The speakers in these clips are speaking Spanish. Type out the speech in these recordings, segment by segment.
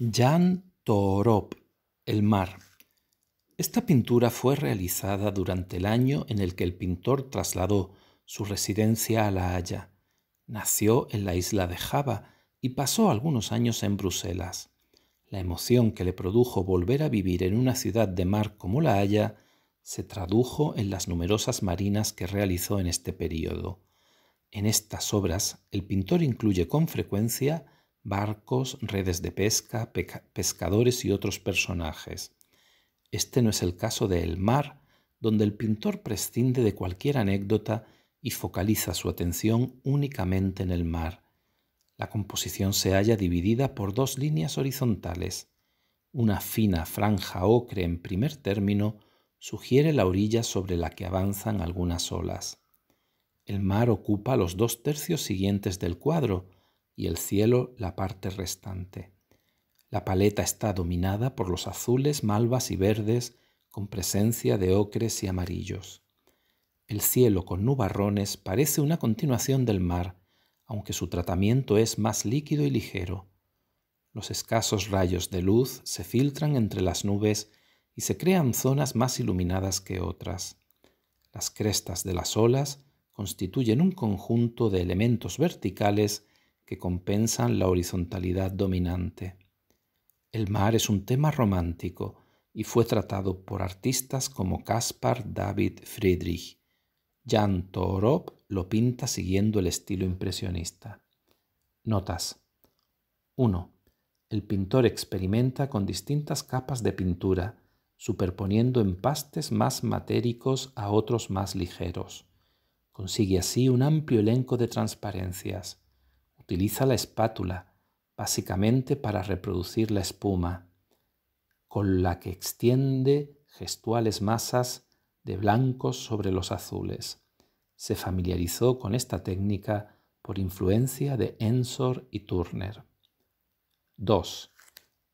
Jan Toorop, El mar. Esta pintura fue realizada durante el año en el que el pintor trasladó su residencia a La Haya. Nació en la isla de Java y pasó algunos años en Bruselas. La emoción que le produjo volver a vivir en una ciudad de mar como La Haya se tradujo en las numerosas marinas que realizó en este periodo. En estas obras, el pintor incluye con frecuencia barcos, redes de pesca, pescadores y otros personajes. Este no es el caso de El mar, donde el pintor prescinde de cualquier anécdota y focaliza su atención únicamente en el mar. La composición se halla dividida por dos líneas horizontales. Una fina franja ocre en primer término sugiere la orilla sobre la que avanzan algunas olas. El mar ocupa los dos tercios siguientes del cuadro, y el cielo la parte restante. La paleta está dominada por los azules, malvas y verdes, con presencia de ocres y amarillos. El cielo con nubarrones parece una continuación del mar, aunque su tratamiento es más líquido y ligero. Los escasos rayos de luz se filtran entre las nubes y se crean zonas más iluminadas que otras. Las crestas de las olas constituyen un conjunto de elementos verticales que compensan la horizontalidad dominante. El mar es un tema romántico y fue tratado por artistas como Caspar David Friedrich. Jan Torop lo pinta siguiendo el estilo impresionista. Notas 1. El pintor experimenta con distintas capas de pintura, superponiendo empastes más matéricos a otros más ligeros. Consigue así un amplio elenco de transparencias. Utiliza la espátula básicamente para reproducir la espuma, con la que extiende gestuales masas de blancos sobre los azules. Se familiarizó con esta técnica por influencia de Ensor y Turner. 2.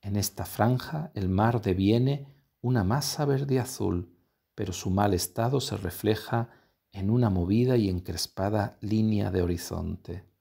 En esta franja el mar deviene una masa verde-azul, pero su mal estado se refleja en una movida y encrespada línea de horizonte.